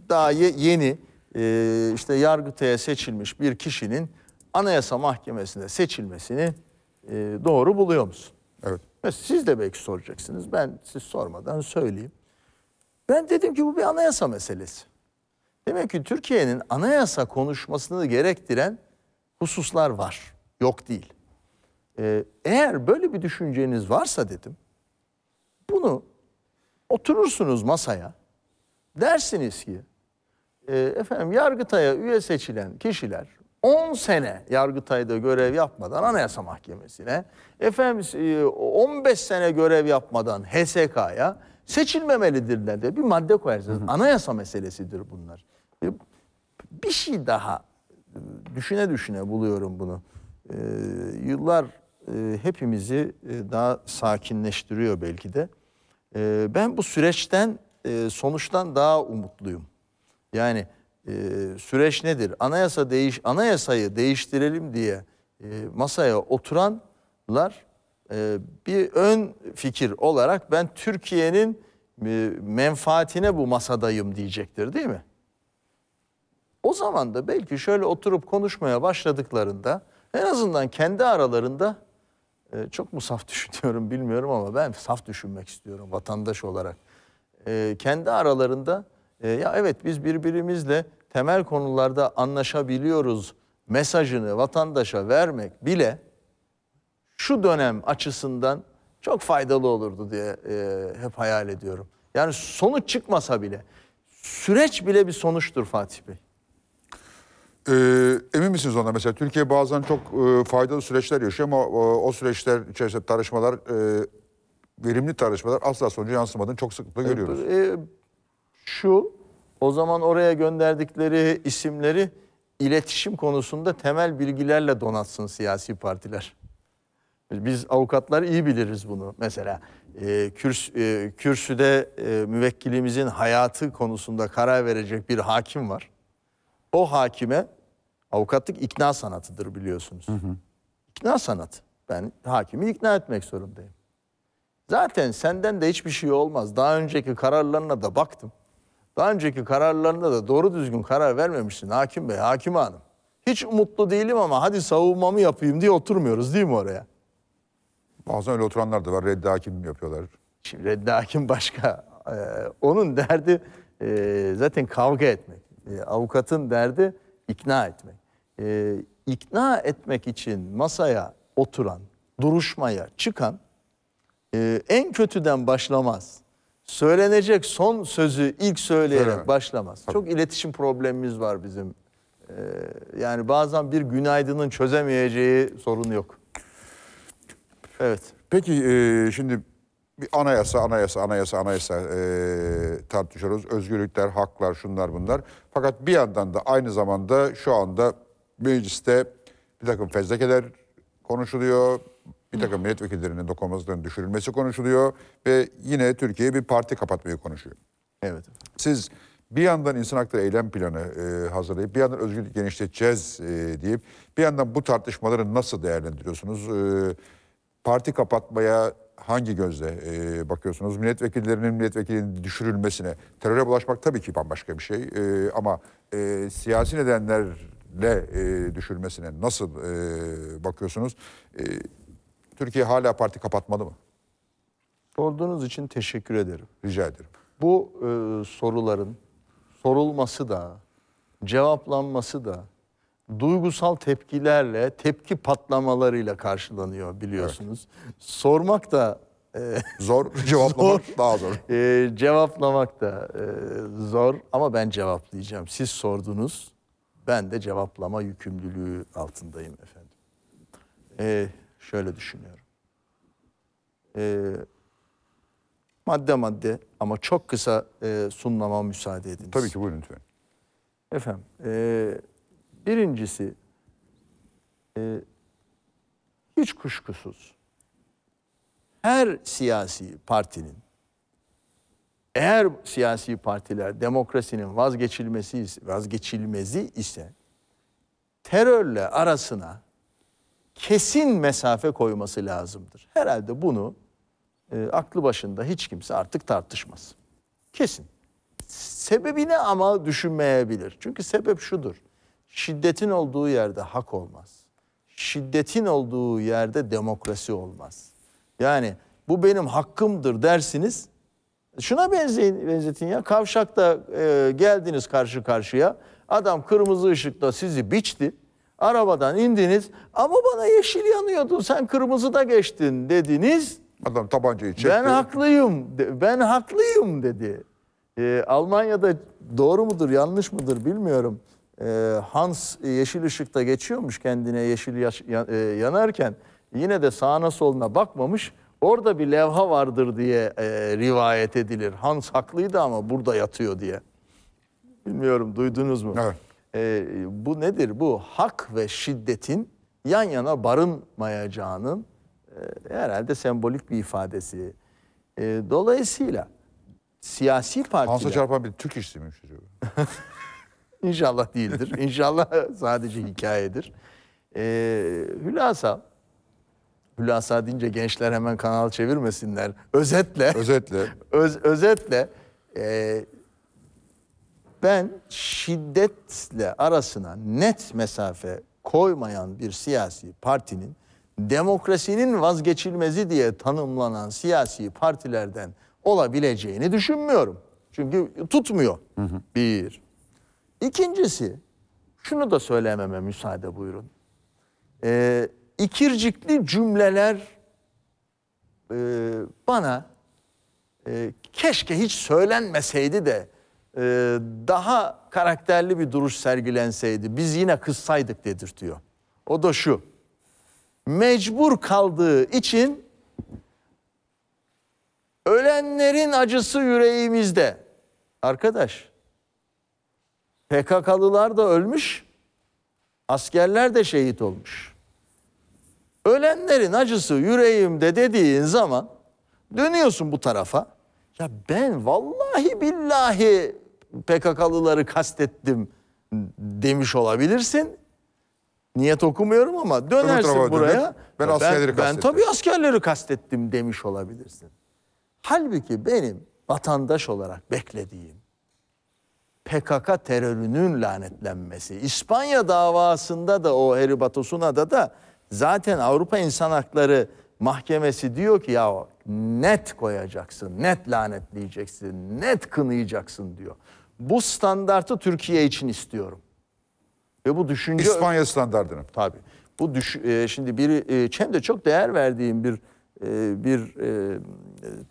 daha yeni e, işte yargıtaya seçilmiş bir kişinin anayasa mahkemesinde seçilmesini e, doğru buluyor musun? Evet. Mesela siz de belki soracaksınız. Ben siz sormadan söyleyeyim. Ben dedim ki bu bir anayasa meselesi. Demek ki Türkiye'nin anayasa konuşmasını gerektiren hususlar var. Yok değil. E, eğer böyle bir düşünceniz varsa dedim, bunu oturursunuz masaya, dersiniz ki e, efendim Yargıtay'a üye seçilen kişiler 10 sene Yargıtay'da görev yapmadan Anayasa Mahkemesi'ne, efendim e, 15 sene görev yapmadan HSK'ya seçilmemelidirler diye bir madde koyarsınız. Hı Anayasa meselesidir bunlar. E, bir şey daha e, düşüne düşüne buluyorum bunu. E, yıllar e, hepimizi e, daha sakinleştiriyor belki de. E, ben bu süreçten e, sonuçtan daha umutluyum. Yani e, süreç nedir? Anayasa değiş, anayasayı değiştirelim diye e, masaya oturanlar e, bir ön fikir olarak ben Türkiye'nin e, menfaatine bu masadayım diyecektir değil mi? O zaman da belki şöyle oturup konuşmaya başladıklarında en azından kendi aralarında e, çok mu saf düşünüyorum bilmiyorum ama ben saf düşünmek istiyorum vatandaş olarak. E, kendi aralarında e, ya evet biz birbirimizle temel konularda anlaşabiliyoruz mesajını vatandaşa vermek bile şu dönem açısından çok faydalı olurdu diye e, hep hayal ediyorum. Yani sonuç çıkmasa bile süreç bile bir sonuçtur Fatih Bey. Ee, emin misiniz ona mesela Türkiye bazen çok e, faydalı süreçler yaşıyor ama e, o süreçler içerisinde tartışmalar e, verimli tartışmalar asla sonucu yansımadığını çok sıklıkla e, görüyoruz. E, e, şu o zaman oraya gönderdikleri isimleri iletişim konusunda temel bilgilerle donatsın siyasi partiler. Biz avukatlar iyi biliriz bunu. Mesela e, kürs, e, kürsüde e, müvekkilimizin hayatı konusunda karar verecek bir hakim var. O hakime avukatlık ikna sanatıdır biliyorsunuz. Hı hı. İkna sanatı. Ben hakimi ikna etmek zorundayım. Zaten senden de hiçbir şey olmaz. Daha önceki kararlarına da baktım. Daha önceki kararlarında da doğru düzgün karar vermemişsin hakim bey, hakim hanım. Hiç umutlu değilim ama hadi savunmamı yapayım diye oturmuyoruz değil mi oraya? Bazen öyle oturanlar da var. Reddi hakim yapıyorlar. Şimdi reddi hakim başka. Ee, onun derdi e, zaten kavga etmek. E, avukatın derdi ikna etmek. E, ikna etmek için masaya oturan, duruşmaya çıkan e, en kötüden başlamaz söylenecek son sözü ilk söyleyerek evet. başlamaz. Tabii. Çok iletişim problemimiz var bizim. Ee, yani bazen bir günaydının çözemeyeceği sorun yok. Evet. Peki e, şimdi bir anayasa, anayasa, anayasa, anayasa e, tartışıyoruz. Özgürlükler, haklar, şunlar bunlar. Fakat bir yandan da aynı zamanda şu anda mecliste bir takım fezlekeler konuşuluyor bir takım milletvekillerinin dokunulmazlığının düşürülmesi konuşuluyor ve yine Türkiye bir parti kapatmayı konuşuyor. Evet. Siz bir yandan insan hakları eylem planı e, hazırlayıp bir yandan özgürlük genişleteceğiz e, deyip bir yandan bu tartışmaları nasıl değerlendiriyorsunuz? E, parti kapatmaya hangi gözle e, bakıyorsunuz? Milletvekillerinin milletvekilinin düşürülmesine, teröre bulaşmak tabii ki bambaşka bir şey e, ama e, siyasi nedenlerle e, düşürülmesine nasıl e, bakıyorsunuz? E, Türkiye hala parti kapatmadı mı? Sorduğunuz için teşekkür ederim. Rica ederim. Bu e, soruların sorulması da, cevaplanması da duygusal tepkilerle, tepki patlamalarıyla karşılanıyor biliyorsunuz. Evet. Sormak da e, zor, cevaplamak zor. daha zor. E, cevaplamak da e, zor ama ben cevaplayacağım. Siz sordunuz, ben de cevaplama yükümlülüğü altındayım efendim. Evet. Şöyle düşünüyorum. Ee, madde madde ama çok kısa e, sunulama müsaade ediniz. Tabii ki buyurun lütfen. Efendim, e, birincisi e, hiç kuşkusuz her siyasi partinin eğer siyasi partiler demokrasinin vazgeçilmesi vazgeçilmezi ise terörle arasına kesin mesafe koyması lazımdır. Herhalde bunu e, aklı başında hiç kimse artık tartışmaz. Kesin. Sebebini ama düşünmeyebilir. Çünkü sebep şudur. Şiddetin olduğu yerde hak olmaz. Şiddetin olduğu yerde demokrasi olmaz. Yani bu benim hakkımdır dersiniz. Şuna benzeyin, benzetin ya. Kavşakta e, geldiniz karşı karşıya. Adam kırmızı ışıkta sizi biçti. Arabadan indiniz ama bana yeşil yanıyordu sen kırmızıda geçtin dediniz. Adam tabancayı çekti. Ben haklıyım, ben haklıyım dedi. Ee, Almanya'da doğru mudur yanlış mıdır bilmiyorum. Ee, Hans yeşil ışıkta geçiyormuş kendine yeşil yaş, yan, e, yanarken. Yine de sağına soluna bakmamış. Orada bir levha vardır diye e, rivayet edilir. Hans haklıydı ama burada yatıyor diye. Bilmiyorum duydunuz mu? Evet e, bu nedir? Bu hak ve şiddetin yan yana barınmayacağının e, herhalde sembolik bir ifadesi. E, dolayısıyla siyasi partiler... Hansa çarpan bir Türk işçisi miymiş acaba? İnşallah değildir. İnşallah sadece hikayedir. E, hülasa, hülasa deyince gençler hemen kanal çevirmesinler. Özetle, özetle, öz, özetle e, ben şiddetle arasına net mesafe koymayan bir siyasi partinin demokrasinin vazgeçilmezi diye tanımlanan siyasi partilerden olabileceğini düşünmüyorum. Çünkü tutmuyor. Hı hı. Bir. İkincisi şunu da söylememe müsaade buyurun. Ee, ikircikli cümleler e, bana e, keşke hiç söylenmeseydi de e, daha karakterli bir duruş sergilenseydi biz yine kızsaydık dedirtiyor. O da şu. Mecbur kaldığı için ölenlerin acısı yüreğimizde. Arkadaş PKK'lılar da ölmüş, askerler de şehit olmuş. Ölenlerin acısı yüreğimde dediğin zaman dönüyorsun bu tarafa. Ya ben vallahi billahi PKK'lıları kastettim demiş olabilirsin. Niyet okumuyorum ama dönersin buraya. Döner. Ben askerleri ben, kastettim. Ben tabii askerleri kastettim demiş olabilirsin. Halbuki benim vatandaş olarak beklediğim PKK terörünün lanetlenmesi. İspanya davasında da o Heribatosuna da zaten Avrupa İnsan Hakları Mahkemesi diyor ki ya net koyacaksın, net lanetleyeceksin, net kınayacaksın diyor bu standartı Türkiye için istiyorum. Ve bu düşünce... İspanya standartını. Tabii. Bu düş, e, şimdi bir e, hem de çok değer verdiğim bir e, bir e,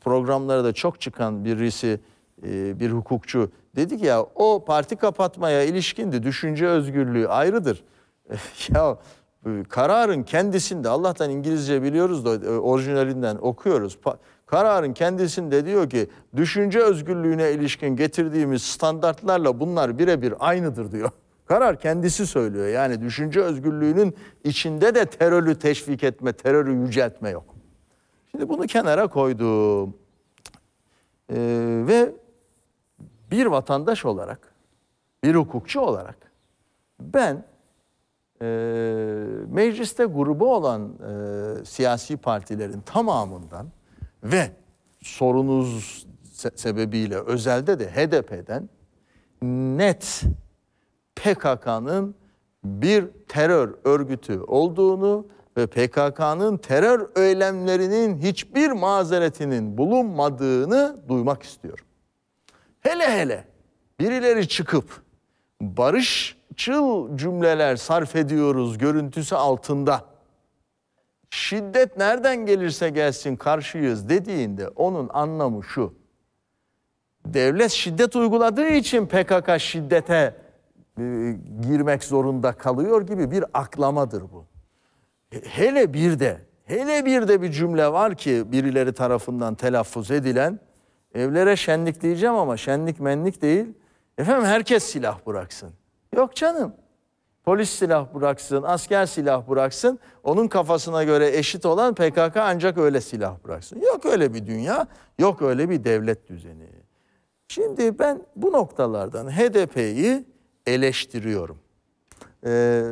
programlara da çok çıkan birisi e, bir hukukçu dedi ki ya o parti kapatmaya ilişkindi düşünce özgürlüğü ayrıdır. ya kararın kendisinde Allah'tan İngilizce biliyoruz da e, orijinalinden okuyoruz. Pa Kararın kendisinde diyor ki düşünce özgürlüğüne ilişkin getirdiğimiz standartlarla bunlar birebir aynıdır diyor. Karar kendisi söylüyor. Yani düşünce özgürlüğünün içinde de terörü teşvik etme, terörü yüceltme yok. Şimdi bunu kenara koydum. Ee, ve bir vatandaş olarak, bir hukukçu olarak ben e, mecliste grubu olan e, siyasi partilerin tamamından ve sorunuz se sebebiyle özelde de HDP'den net PKK'nın bir terör örgütü olduğunu ve PKK'nın terör eylemlerinin hiçbir mazeretinin bulunmadığını duymak istiyorum. Hele hele birileri çıkıp barışçıl cümleler sarf ediyoruz görüntüsü altında şiddet nereden gelirse gelsin karşıyız dediğinde onun anlamı şu. Devlet şiddet uyguladığı için PKK şiddete e, girmek zorunda kalıyor gibi bir aklamadır bu. Hele bir de hele bir de bir cümle var ki birileri tarafından telaffuz edilen evlere şenlik diyeceğim ama şenlik menlik değil. Efendim herkes silah bıraksın. Yok canım polis silah bıraksın, asker silah bıraksın. Onun kafasına göre eşit olan PKK ancak öyle silah bıraksın. Yok öyle bir dünya, yok öyle bir devlet düzeni. Şimdi ben bu noktalardan HDP'yi eleştiriyorum. Ee,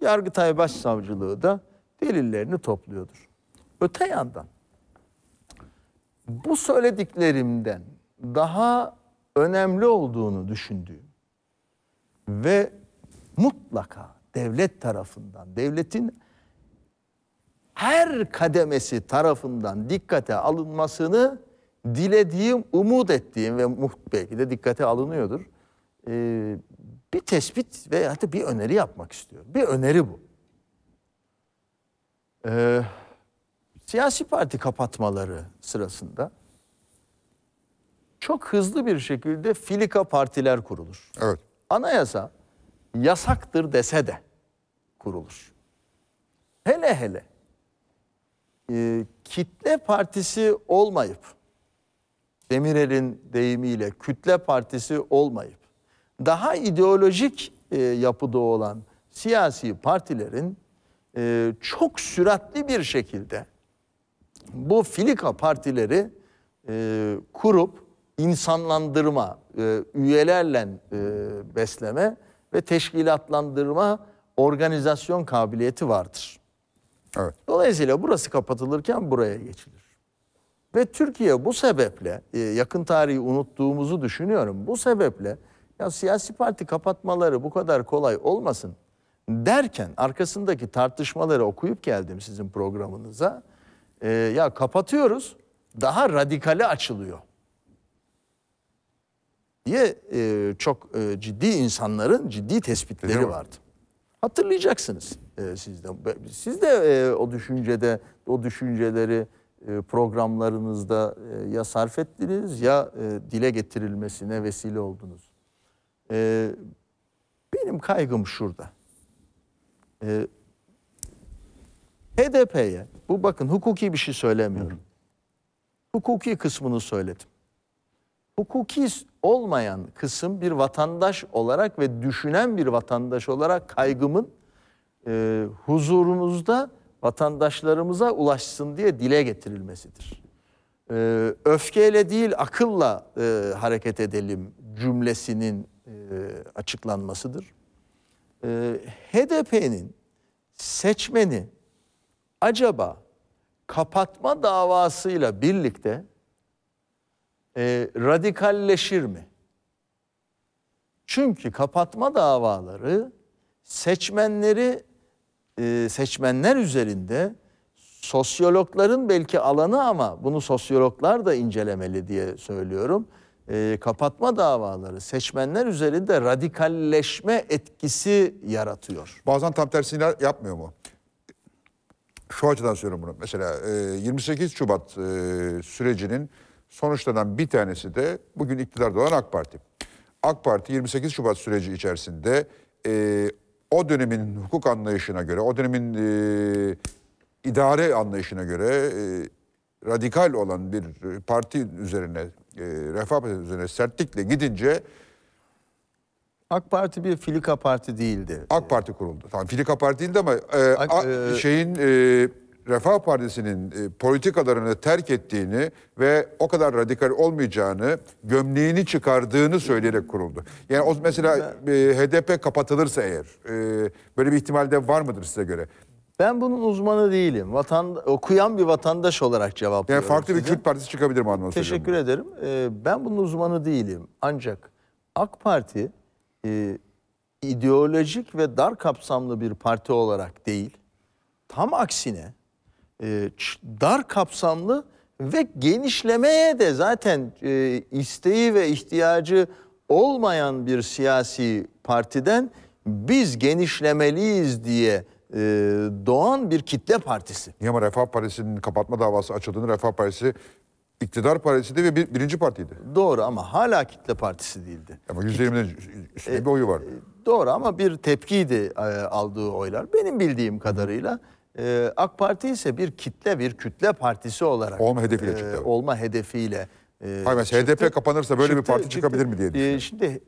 Yargıtay Başsavcılığı da delillerini topluyordur. Öte yandan bu söylediklerimden daha önemli olduğunu düşündüğüm ve mutlaka devlet tarafından, devletin her kademesi tarafından dikkate alınmasını dilediğim, umut ettiğim ve belki de dikkate alınıyordur. Ee, bir tespit veya da bir öneri yapmak istiyorum. Bir öneri bu. Ee, siyasi parti kapatmaları sırasında çok hızlı bir şekilde filika partiler kurulur. Evet. Anayasa yasaktır dese de kurulur. Hele hele e, kitle partisi olmayıp, Demirel'in deyimiyle kütle partisi olmayıp, daha ideolojik e, yapıda olan siyasi partilerin e, çok süratli bir şekilde bu filika partileri e, kurup insanlandırma, e, üyelerle e, besleme ve teşkilatlandırma organizasyon kabiliyeti vardır. Evet. Dolayısıyla burası kapatılırken buraya geçilir. Ve Türkiye bu sebeple e, yakın tarihi unuttuğumuzu düşünüyorum. Bu sebeple ya siyasi parti kapatmaları bu kadar kolay olmasın derken arkasındaki tartışmaları okuyup geldim sizin programınıza. E, ya kapatıyoruz daha radikale açılıyor diye e, çok e, ciddi insanların ciddi tespitleri vardı. Hatırlayacaksınız e, siz de. Siz de e, o düşüncede, o düşünceleri e, programlarınızda e, ya sarf ettiniz ya e, dile getirilmesine vesile oldunuz. E, benim kaygım şurada. E, HDP'ye, bu bakın hukuki bir şey söylemiyorum. Hukuki kısmını söyledim. Hukuki olmayan kısım bir vatandaş olarak ve düşünen bir vatandaş olarak kaygımın e, huzurumuzda vatandaşlarımıza ulaşsın diye dile getirilmesidir. E, öfkeyle değil akılla e, hareket edelim cümlesinin e, açıklanmasıdır. E, HDP'nin seçmeni acaba kapatma davasıyla birlikte e, radikalleşir mi? Çünkü kapatma davaları seçmenleri e, seçmenler üzerinde sosyologların belki alanı ama bunu sosyologlar da incelemeli diye söylüyorum. E, kapatma davaları seçmenler üzerinde radikalleşme etkisi yaratıyor. Bazen tam tersini yapmıyor mu? Şu açıdan söylüyorum bunu. Mesela e, 28 Şubat e, sürecinin Sonuçlanan bir tanesi de bugün iktidarda olan AK Parti. AK Parti 28 Şubat süreci içerisinde e, o dönemin hukuk anlayışına göre, o dönemin e, idare anlayışına göre e, radikal olan bir parti üzerine, e, Refah Partisi üzerine sertlikle gidince... AK Parti bir filika parti değildi. AK Parti kuruldu. Tamam filika parti değildi ama e, AK, a, şeyin... E, Refah Partisi'nin e, politikalarını terk ettiğini ve o kadar radikal olmayacağını, gömleğini çıkardığını söyleyerek kuruldu. Yani o mesela e, HDP kapatılırsa eğer e, böyle bir ihtimal de var mıdır size göre? Ben bunun uzmanı değilim. Vatan, okuyan bir vatandaş olarak cevaplıyorum. Yani farklı bir Kürt partisi çıkabilir mi anlamı Teşekkür ederim. Ee, ben bunun uzmanı değilim. Ancak AK Parti e, ideolojik ve dar kapsamlı bir parti olarak değil, tam aksine e, dar kapsamlı ve genişlemeye de zaten e, isteği ve ihtiyacı olmayan bir siyasi partiden biz genişlemeliyiz diye e, doğan bir kitle partisi. Niye ama Refah Partisi'nin kapatma davası açıldığında Refah Partisi iktidar partisiydi ve bir, birinci partiydi. Doğru ama hala kitle partisi değildi. Ama %20'den üstünde bir oyu vardı. Doğru ama bir tepkiydi e, aldığı oylar. Benim bildiğim kadarıyla... Hı ee, AK Parti ise bir kitle, bir kütle partisi olarak olma hedefiyle e, çıktı. olma hedefiyle e, Hayır mesela çıktı. HDP kapanırsa böyle bir parti çıktı. çıkabilir mi diye ee, düşünüyorum. Ee,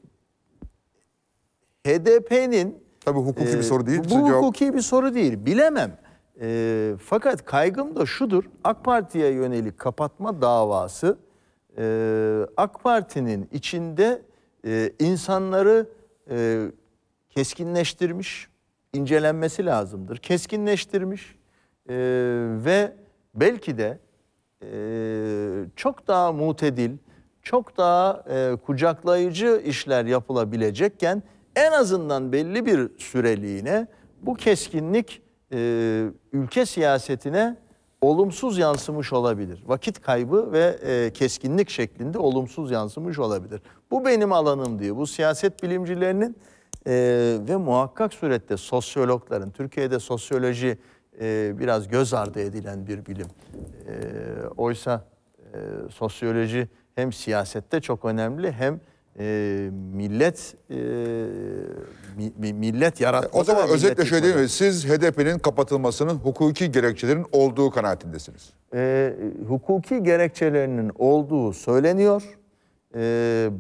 şimdi HDP'nin Tabii hukuki e, bir soru değil. Bu Size cevap- hukuki bir soru değil. Bilemem. Ee, fakat kaygım da şudur. AK Parti'ye yönelik kapatma davası e, AK Parti'nin içinde e, insanları e, keskinleştirmiş, incelenmesi lazımdır. Keskinleştirmiş e, ve belki de e, çok daha mutedil, çok daha e, kucaklayıcı işler yapılabilecekken en azından belli bir süreliğine bu keskinlik e, ülke siyasetine olumsuz yansımış olabilir. Vakit kaybı ve e, keskinlik şeklinde olumsuz yansımış olabilir. Bu benim alanım diye bu siyaset bilimcilerinin e, ve muhakkak surette sosyologların, Türkiye'de sosyoloji e, biraz göz ardı edilen bir bilim. E, oysa e, sosyoloji hem siyasette çok önemli hem e, millet e, mi, millet yaratması. O zaman özetle şöyle diyeyim Siz HDP'nin kapatılmasının hukuki gerekçelerin olduğu kanaatindesiniz. E, hukuki gerekçelerinin olduğu söyleniyor. E,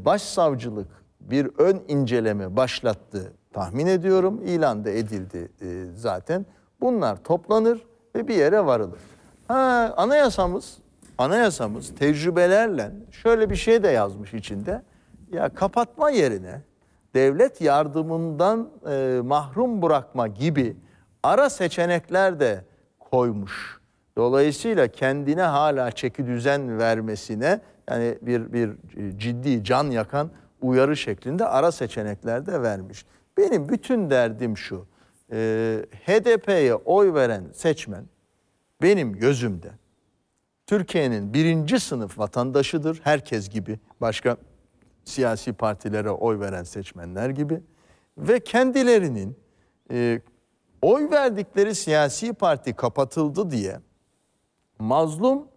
başsavcılık bir ön inceleme başlattı tahmin ediyorum. İlan da edildi e, zaten. Bunlar toplanır ve bir yere varılır. Ha, anayasamız, anayasamız tecrübelerle şöyle bir şey de yazmış içinde. Ya kapatma yerine devlet yardımından e, mahrum bırakma gibi ara seçenekler de koymuş. Dolayısıyla kendine hala çeki düzen vermesine yani bir bir e, ciddi can yakan uyarı şeklinde ara seçenekler de vermiş. Benim bütün derdim şu. E, HDP'ye oy veren seçmen benim gözümde Türkiye'nin birinci sınıf vatandaşıdır. Herkes gibi başka siyasi partilere oy veren seçmenler gibi ve kendilerinin e, oy verdikleri siyasi parti kapatıldı diye mazlum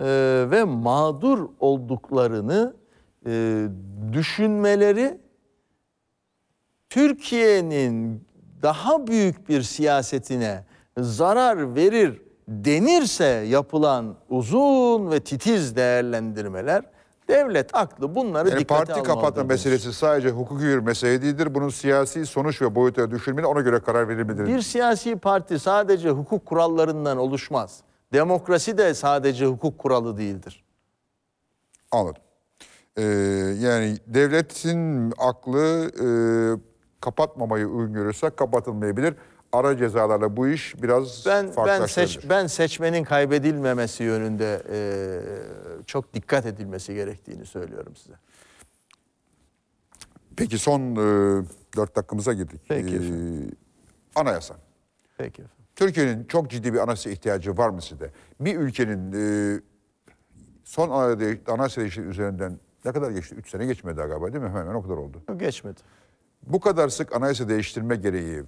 e, ve mağdur olduklarını e, düşünmeleri Türkiye'nin daha büyük bir siyasetine zarar verir denirse yapılan uzun ve titiz değerlendirmeler devlet aklı bunları yani dikkate parti kapatma meselesi sadece hukuki bir mesele değildir. Bunun siyasi sonuç ve boyutu düşülmeli ona göre karar verilmelidir. Bir siyasi parti sadece hukuk kurallarından oluşmaz. Demokrasi de sadece hukuk kuralı değildir. Anladım. E, yani devletin aklı e, kapatmamayı uygun görürse kapatılmayabilir. Ara cezalarla bu iş biraz ben, ben, seç, ben seçmenin kaybedilmemesi yönünde e, çok dikkat edilmesi gerektiğini söylüyorum size. Peki son e, 4 dakikamıza girdik. Peki ee, efendim. Ee, anayasa. Peki efendim. Türkiye'nin çok ciddi bir anayasa ihtiyacı var mı size? Bir ülkenin e, son anayasa değişikliği üzerinden ne kadar geçti? Üç sene geçmedi daha galiba değil mi? Hemen hemen o kadar oldu. Geçmedi. Bu kadar sık anayasa değiştirme gereği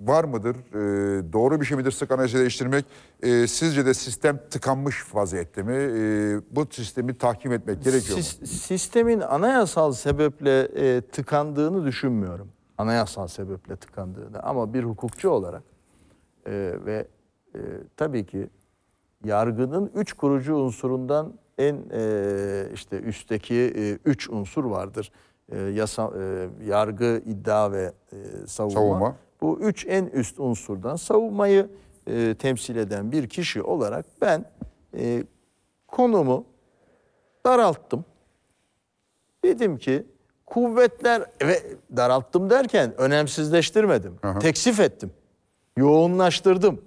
var mıdır? Ee, doğru bir şey midir sık anayasa değiştirmek? Ee, sizce de sistem tıkanmış vaziyette mi? Ee, bu sistemi tahkim etmek gerekiyor Sis- mu? Sistemin anayasal sebeple e, tıkandığını düşünmüyorum. Anayasal sebeple tıkandığını ama bir hukukçu olarak e, ve e, tabii ki yargının üç kurucu unsurundan en e, işte üstteki e, üç unsur vardır. E, yasa, e, yargı, iddia ve e, savunma. savunma. Bu üç en üst unsurdan savunmayı e, temsil eden bir kişi olarak ben e, konumu daralttım. Dedim ki kuvvetler ve daralttım derken önemsizleştirmedim. Aha. Teksif ettim. Yoğunlaştırdım.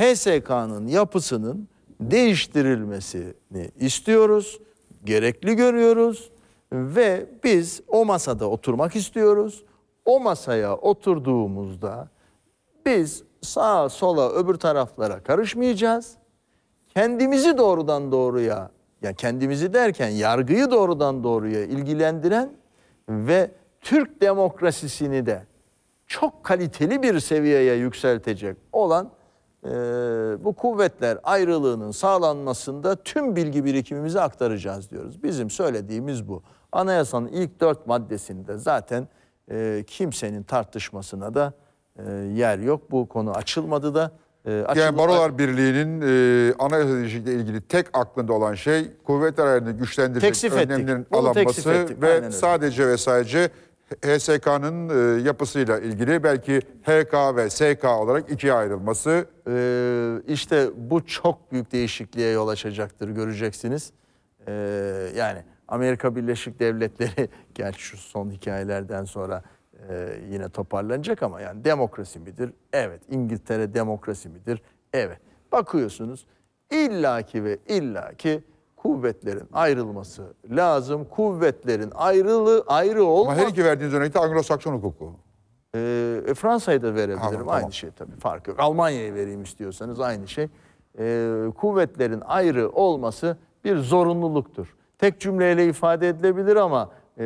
HSK'nın yapısının değiştirilmesini istiyoruz, gerekli görüyoruz ve biz o masada oturmak istiyoruz. O masaya oturduğumuzda biz sağa sola öbür taraflara karışmayacağız. Kendimizi doğrudan doğruya ya kendimizi derken yargıyı doğrudan doğruya ilgilendiren ve Türk demokrasisini de çok kaliteli bir seviyeye yükseltecek olan e, bu kuvvetler ayrılığının sağlanmasında tüm bilgi birikimimizi aktaracağız diyoruz. Bizim söylediğimiz bu. Anayasanın ilk dört maddesinde zaten e, kimsenin tartışmasına da e, yer yok. Bu konu açılmadı da. E, açıldı. Yani Barolar Birliği'nin e, anayasa değişikliğiyle ilgili tek aklında olan şey kuvvetler ayrılığını güçlendirecek teksif önlemlerin ettik. alınması ve sadece ve sadece HSK'nın e, yapısıyla ilgili belki HK ve SK olarak ikiye ayrılması. Ee, işte bu çok büyük değişikliğe yol açacaktır göreceksiniz. Ee, yani Amerika Birleşik Devletleri gerçi şu son hikayelerden sonra e, yine toparlanacak ama yani demokrasi midir? Evet. İngiltere demokrasi midir? Evet. Bakıyorsunuz illaki ve illaki kuvvetlerin ayrılması lazım. Kuvvetlerin ayrılı ayrı olma. Ama her iki verdiğiniz örnekte Anglo-Sakson hukuku. Ee, e, Fransa'ya da verebilirim. Ha, tamam. Aynı şey tabii fark yok. Almanya'ya vereyim istiyorsanız aynı şey. E, kuvvetlerin ayrı olması bir zorunluluktur. Tek cümleyle ifade edilebilir ama e,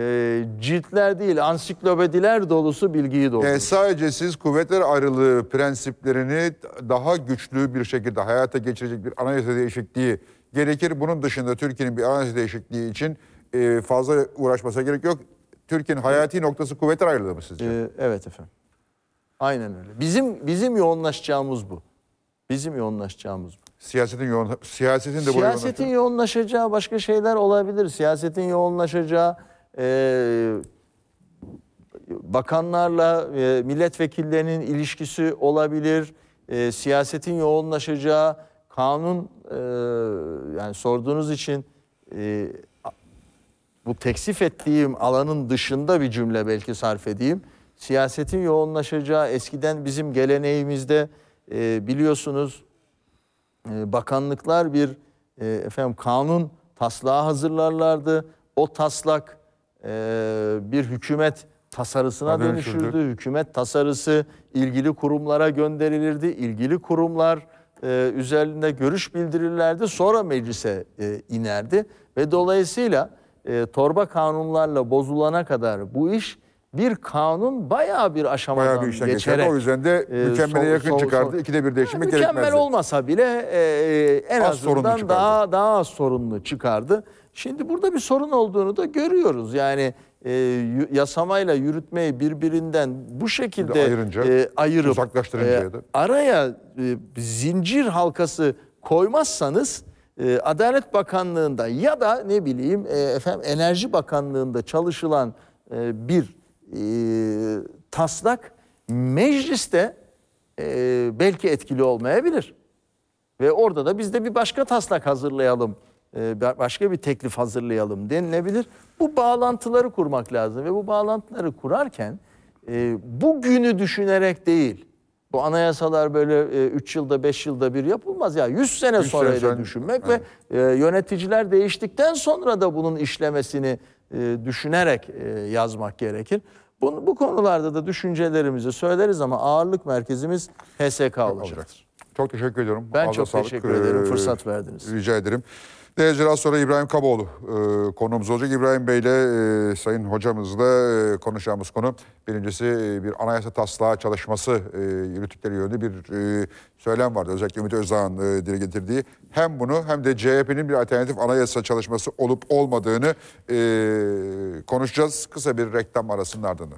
ciltler değil ansiklopediler dolusu bilgiyi ee, doldurur. Yani sadece siz kuvvetler ayrılığı prensiplerini daha güçlü bir şekilde hayata geçirecek bir anayasa değişikliği gerekir. Bunun dışında Türkiye'nin bir anayasa değişikliği için e, fazla uğraşmasına gerek yok. Türkiye'nin hayati noktası kuvvetler ayrıldı mı sizce? Ee, evet efendim. Aynen öyle. Bizim bizim yoğunlaşacağımız bu. Bizim yoğunlaşacağımız bu. Siyasetin yoğun siyasetin de siyasetin Siyasetin yoğunlaşacağı başka şeyler olabilir. Siyasetin yoğunlaşacağı e, bakanlarla e, milletvekillerinin ilişkisi olabilir. E, siyasetin yoğunlaşacağı kanun e, yani sorduğunuz için e, bu teksif ettiğim alanın dışında bir cümle belki sarf edeyim. Siyasetin yoğunlaşacağı eskiden bizim geleneğimizde e, biliyorsunuz e, bakanlıklar bir e, efendim kanun taslağı hazırlarlardı. O taslak e, bir hükümet tasarısına ha, dönüşürdü. Hükümet tasarısı ilgili kurumlara gönderilirdi. İlgili kurumlar e, üzerinde görüş bildirirlerdi. Sonra meclise e, inerdi ve dolayısıyla e, torba kanunlarla bozulana kadar bu iş bir kanun bayağı bir aşamadan bayağı bir geçerek. Geçerdi. O yüzden de e, mükemmele e, yakın sol, çıkardı. Sol, İkide bir değişiklik yani gerekmezdi. Mükemmel olmasa bile e, e en az azından daha, daha az sorunlu çıkardı. Şimdi burada bir sorun olduğunu da görüyoruz. Yani e, yasamayla yürütmeyi birbirinden bu şekilde ayırınca, e, ayırıp e, araya e, zincir halkası koymazsanız e, Adalet Bakanlığı'nda ya da ne bileyim e, efendim Enerji Bakanlığı'nda çalışılan e, bir e, taslak mecliste e, belki etkili olmayabilir. Ve orada da biz de bir başka taslak hazırlayalım e, başka bir teklif hazırlayalım denilebilir. Bu bağlantıları kurmak lazım ve bu bağlantıları kurarken e, bu günü düşünerek değil, bu anayasalar böyle 3 e, yılda 5 yılda bir yapılmaz ya 100 sene 100 sonra da düşünmek evet. ve yöneticiler değiştikten sonra da bunun işlemesini düşünerek yazmak gerekir. Bunu, bu konularda da düşüncelerimizi söyleriz ama ağırlık merkezimiz HSK olacaktır. Çok teşekkür ediyorum. Ben Ağza çok sağlık. teşekkür ederim ee, fırsat verdiniz. Rica ederim. Değerli sonra İbrahim Kaboğlu e, konuğumuz olacak. İbrahim Bey ile e, Sayın Hocamızla e, konuşacağımız konu birincisi e, bir anayasa taslağı çalışması e, yürüttükleri yönünde bir e, söylem vardı. Özellikle Ümit Özdağ'ın e, dile getirdiği hem bunu hem de CHP'nin bir alternatif anayasa çalışması olup olmadığını e, konuşacağız. Kısa bir reklam arasının ardından.